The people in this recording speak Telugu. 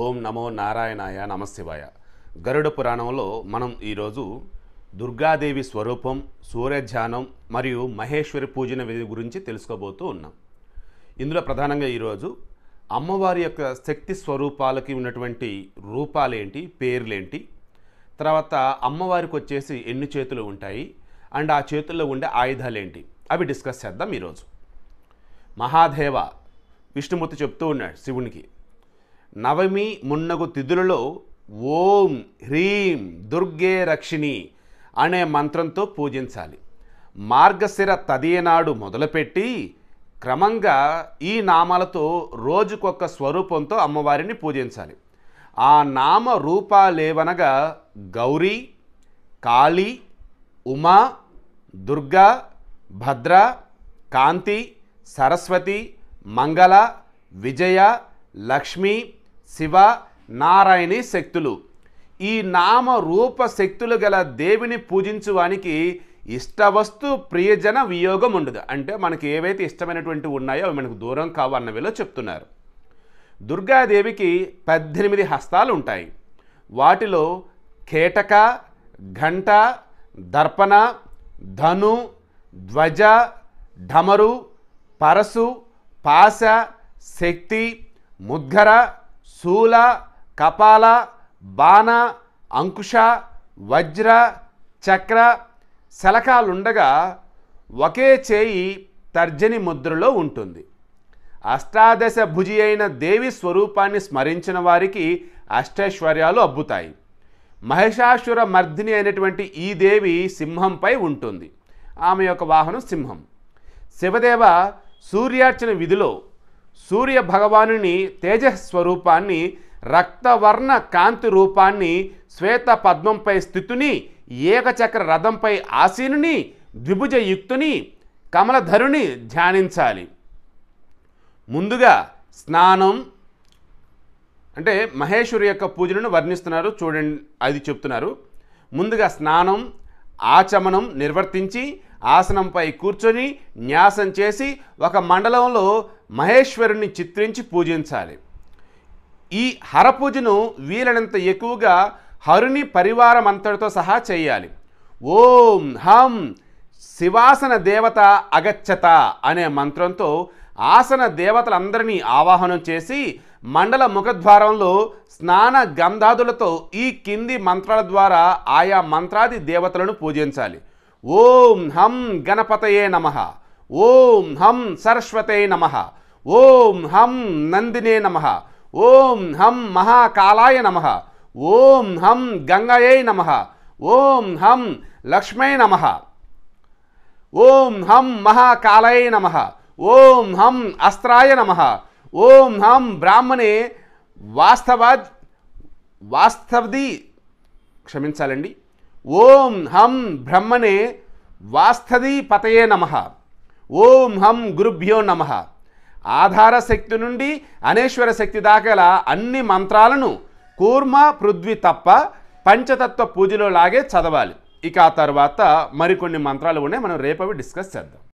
ఓం నమో నారాయణాయ నమశివాయ గరుడ పురాణంలో మనం ఈరోజు దుర్గాదేవి స్వరూపం సూర్యధ్యానం మరియు మహేశ్వరి పూజన విధి గురించి తెలుసుకోబోతూ ఉన్నాం ఇందులో ప్రధానంగా ఈరోజు అమ్మవారి యొక్క శక్తి స్వరూపాలకి ఉన్నటువంటి రూపాలేంటి పేర్లేంటి తర్వాత అమ్మవారికి వచ్చేసి ఎన్ని చేతులు ఉంటాయి అండ్ ఆ చేతుల్లో ఉండే ఆయుధాలేంటి అవి డిస్కస్ చేద్దాం ఈరోజు మహాదేవ విష్ణుమూర్తి చెప్తూ ఉన్నాడు శివునికి నవమి మున్నగు తిథులలో ఓం హ్రీం దుర్గే రక్షిణి అనే మంత్రంతో పూజించాలి మార్గశిర తదియనాడు మొదలుపెట్టి క్రమంగా ఈ నామాలతో రోజుకొక స్వరూపంతో అమ్మవారిని పూజించాలి ఆ నామ రూపాలేవనగా గౌరీ కాళీ ఉమా దుర్గా భద్ర కాంతి సరస్వతి మంగళ విజయ లక్ష్మి శివ నారాయణి శక్తులు ఈ నామ రూప శక్తులు గల దేవిని పూజించువానికి ఇష్టవస్తు ప్రియజన వియోగం ఉండదు అంటే మనకి ఏవైతే ఇష్టమైనటువంటి ఉన్నాయో అవి మనకు దూరం కావాలన్న వీళ్ళు చెప్తున్నారు దుర్గాదేవికి పద్దెనిమిది హస్తాలు ఉంటాయి వాటిలో కేటక ఘంట దర్పణ ధను ధ్వజ ఢమరు పరసు పాశ శక్తి ముద్గర శూల కపాల బాణ అంకుశ వజ్ర చక్ర శలకాలుండగా ఒకే చేయి తర్జని ముద్రలో ఉంటుంది అష్టాదశ భుజి అయిన దేవి స్వరూపాన్ని స్మరించిన వారికి అష్టైశ్వర్యాలు అబ్బుతాయి మహిషాసుర మర్దిని అయినటువంటి ఈ దేవి సింహంపై ఉంటుంది ఆమె యొక్క వాహనం సింహం శివదేవ సూర్యార్చన విధిలో సూర్య భగవానుని తేజస్వరూపాన్ని రక్తవర్ణ కాంతి రూపాన్ని శ్వేత పద్మంపై స్థితుని ఏకచక్ర రథంపై ఆసీనుని ద్విభుజ యుక్తుని కమలధరుని ధ్యానించాలి ముందుగా స్నానం అంటే మహేశ్వరి యొక్క పూజలను వర్ణిస్తున్నారు చూడండి అది చెప్తున్నారు ముందుగా స్నానం ఆచమనం నిర్వర్తించి ఆసనంపై కూర్చొని న్యాసం చేసి ఒక మండలంలో మహేశ్వరుని చిత్రించి పూజించాలి ఈ హరపూజను వీలైనంత ఎక్కువగా హరుని పరివారం అంతటితో సహా చేయాలి ఓం హం శివాసన దేవత అగచ్చత అనే మంత్రంతో ఆసన దేవతలందరినీ ఆవాహనం చేసి మండల ముఖద్వారంలో స్నాన గంధాదులతో ఈ కింది మంత్రాల ద్వారా ఆయా మంత్రాది దేవతలను పూజించాలి ఓం హం గణపతయే నమ ఓం హం సరస్వతే నమ ఓం హం నందినే నమ ఓం హం మహాకాళాయ నమ ఓం హం గంగయే నమ ఓం హం లక్ష్మై నమ ఓం హం మహాకాళయ నమ ఓం హం అస్త్రాయ నమ ఓం హం బ్రాహ్మణే వాస్తవ వాస్తవది క్షమించాలండి ఓం హం బ్రహ్మణే వాస్తది పతయే నమ ఓం హం గురుభ్యో నమ ఆధార శక్తి నుండి అనేశ్వర శక్తి దాకా అన్ని మంత్రాలను కూర్మ పృథ్వీ తప్ప పంచతత్వ పూజలో లాగే చదవాలి ఇక ఆ తర్వాత మరికొన్ని మంత్రాలు ఉన్నాయి మనం రేపవి డిస్కస్ చేద్దాం